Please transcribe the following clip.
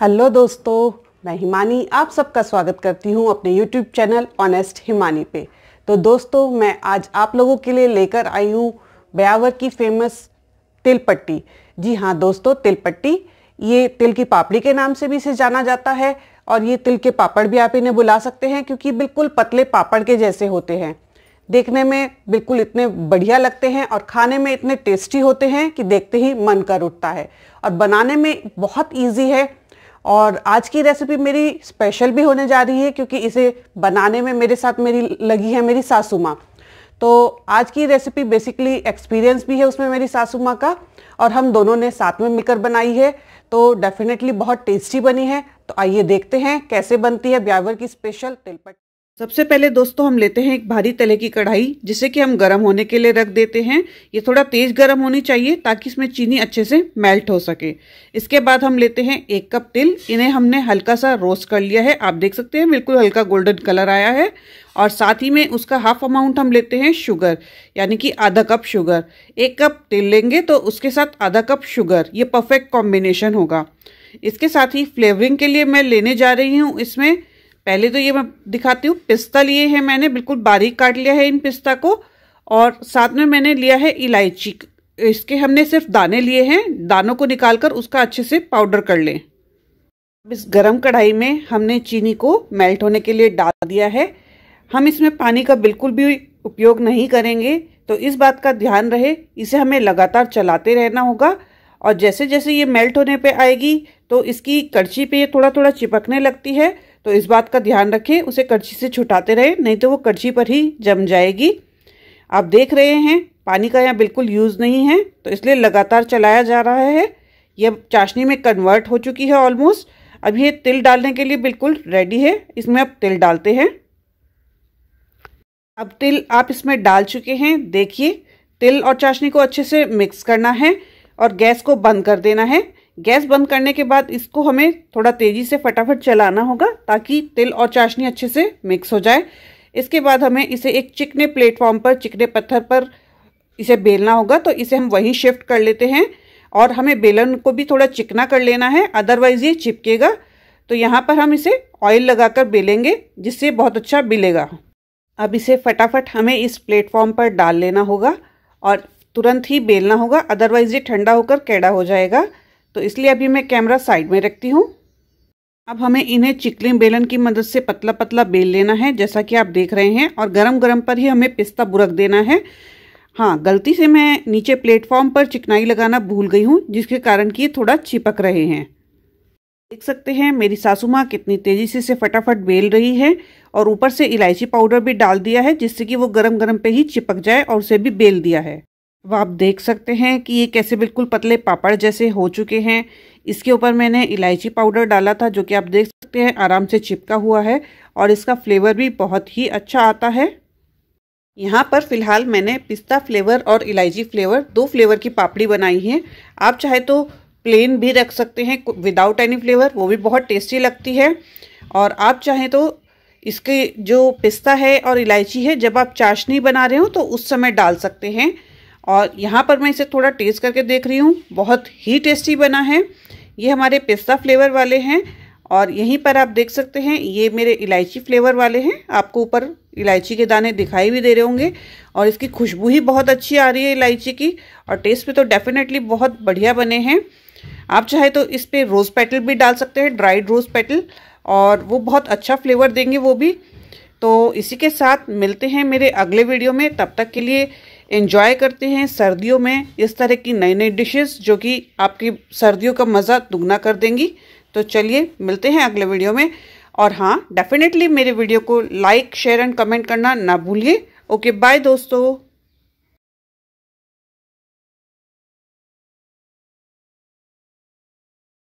hello दोस्तों मैं हिमानी आप सबका स्वागत करती हूं अपने यूट्यूब चैनल ऑनेस्ट हिमानी पे तो दोस्तों मैं आज आप लोगों के लिए लेकर आई हूं ब्यावर की फेमस तिलपट्टी जी हाँ दोस्तों तिलपट्टी ये तिल की पापड़ी के नाम से भी इसे जाना जाता है और ये तिल के पापड़ भी आप इन्हें बुला सकते हैं क्योंकि बिल्कुल पतले पापड़ के जैसे होते हैं देखने में बिल्कुल इतने बढ़िया लगते हैं और खाने में इतने टेस्टी होते हैं कि देखते ही मन कर उठता है और बनाने में बहुत ईजी है और आज की रेसिपी मेरी स्पेशल भी होने जा रही है क्योंकि इसे बनाने में मेरे साथ मेरी लगी है मेरी सासू माँ तो आज की रेसिपी बेसिकली एक्सपीरियंस भी है उसमें मेरी सासू माँ का और हम दोनों ने साथ में मिलकर बनाई है तो डेफिनेटली बहुत टेस्टी बनी है तो आइए देखते हैं कैसे बनती है ब्यावर की स्पेशल तिलपट सबसे पहले दोस्तों हम लेते हैं एक भारी तले की कढ़ाई जिसे कि हम गर्म होने के लिए रख देते हैं ये थोड़ा तेज़ गर्म होनी चाहिए ताकि इसमें चीनी अच्छे से मेल्ट हो सके इसके बाद हम लेते हैं एक कप तिल इन्हें हमने हल्का सा रोस्ट कर लिया है आप देख सकते हैं बिल्कुल हल्का गोल्डन कलर आया है और साथ ही में उसका हाफ अमाउंट हम लेते हैं शुगर यानी कि आधा कप शुगर एक कप तिल लेंगे तो उसके साथ आधा कप शुगर ये परफेक्ट कॉम्बिनेशन होगा इसके साथ ही फ्लेवरिंग के लिए मैं लेने जा रही हूँ इसमें पहले तो ये मैं दिखाती हूँ पिस्ता लिए हैं मैंने बिल्कुल बारीक काट लिया है इन पिस्ता को और साथ में मैंने लिया है इलायची इसके हमने सिर्फ दाने लिए हैं दानों को निकाल कर उसका अच्छे से पाउडर कर लें इस गरम कढ़ाई में हमने चीनी को मेल्ट होने के लिए डाल दिया है हम इसमें पानी का बिल्कुल भी उपयोग नहीं करेंगे तो इस बात का ध्यान रहे इसे हमें लगातार चलाते रहना होगा और जैसे जैसे ये मेल्ट होने पर आएगी तो इसकी कड़छी पर ये थोड़ा थोड़ा चिपकने लगती है तो इस बात का ध्यान रखें उसे कड़छी से छुटाते रहें नहीं तो वो कड़छी पर ही जम जाएगी आप देख रहे हैं पानी का यहाँ बिल्कुल यूज़ नहीं है तो इसलिए लगातार चलाया जा रहा है यह चाशनी में कन्वर्ट हो चुकी है ऑलमोस्ट अब ये तिल डालने के लिए बिल्कुल रेडी है इसमें अब तिल डालते हैं अब तिल आप इसमें डाल चुके हैं देखिए तिल और चाशनी को अच्छे से मिक्स करना है और गैस को बंद कर देना है गैस बंद करने के बाद इसको हमें थोड़ा तेज़ी से फटाफट चलाना होगा ताकि तिल और चाशनी अच्छे से मिक्स हो जाए इसके बाद हमें इसे एक चिकने प्लेटफॉर्म पर चिकने पत्थर पर इसे बेलना होगा तो इसे हम वहीं शिफ्ट कर लेते हैं और हमें बेलन को भी थोड़ा चिकना कर लेना है अदरवाइज़ ये चिपकेगा तो यहाँ पर हम इसे ऑयल लगाकर बेलेंगे जिससे बहुत अच्छा बिलेगा अब इसे फटाफट हमें इस प्लेटफॉर्म पर डाल लेना होगा और तुरंत ही बेलना होगा अदरवाइज़ ये ठंडा होकर कैड़ा हो जाएगा तो इसलिए अभी मैं कैमरा साइड में रखती हूँ अब हमें इन्हें चिकली बेलन की मदद से पतला पतला बेल लेना है जैसा कि आप देख रहे हैं और गरम गरम पर ही हमें पिस्ता बुरक देना है हाँ गलती से मैं नीचे प्लेटफॉर्म पर चिकनाई लगाना भूल गई हूँ जिसके कारण कि ये थोड़ा चिपक रहे हैं देख सकते हैं मेरी सासू माँ कितनी तेज़ी से इसे फटाफट बेल रही है और ऊपर से इलायची पाउडर भी डाल दिया है जिससे कि वो गरम गरम पे ही चिपक जाए और उसे भी बेल दिया है अब आप देख सकते हैं कि ये कैसे बिल्कुल पतले पापड़ जैसे हो चुके हैं इसके ऊपर मैंने इलायची पाउडर डाला था जो कि आप देख सकते हैं आराम से चिपका हुआ है और इसका फ्लेवर भी बहुत ही अच्छा आता है यहाँ पर फ़िलहाल मैंने पिस्ता फ्लेवर और इलायची फ्लेवर दो फ्लेवर की पापड़ी बनाई है आप चाहे तो प्लेन भी रख सकते हैं विदाउट एनी फ्लेवर वो भी बहुत टेस्टी लगती है और आप चाहें तो इसके जो पिस्ता है और इलायची है जब आप चाशनी बना रहे हो तो उस समय डाल सकते हैं और यहाँ पर मैं इसे थोड़ा टेस्ट करके देख रही हूँ बहुत ही टेस्टी बना है ये हमारे पिस्ता फ्लेवर वाले हैं और यहीं पर आप देख सकते हैं ये मेरे इलायची फ्लेवर वाले हैं आपको ऊपर इलायची के दाने दिखाई भी दे रहे होंगे और इसकी खुशबू ही बहुत अच्छी आ रही है इलायची की और टेस्ट भी तो डेफिनेटली बहुत बढ़िया बने हैं आप चाहे तो इस पर रोज़ पेटल भी डाल सकते हैं ड्राइड रोज़ पेटल और वो बहुत अच्छा फ्लेवर देंगे वो भी तो इसी के साथ मिलते हैं मेरे अगले वीडियो में तब तक के लिए इन्जॉय करते हैं सर्दियों में इस तरह की नई नई डिशेस जो कि आपकी सर्दियों का मज़ा दुगना कर देंगी तो चलिए मिलते हैं अगले वीडियो में और हाँ डेफिनेटली मेरे वीडियो को लाइक शेयर एंड कमेंट करना ना भूलिए ओके बाय दोस्तों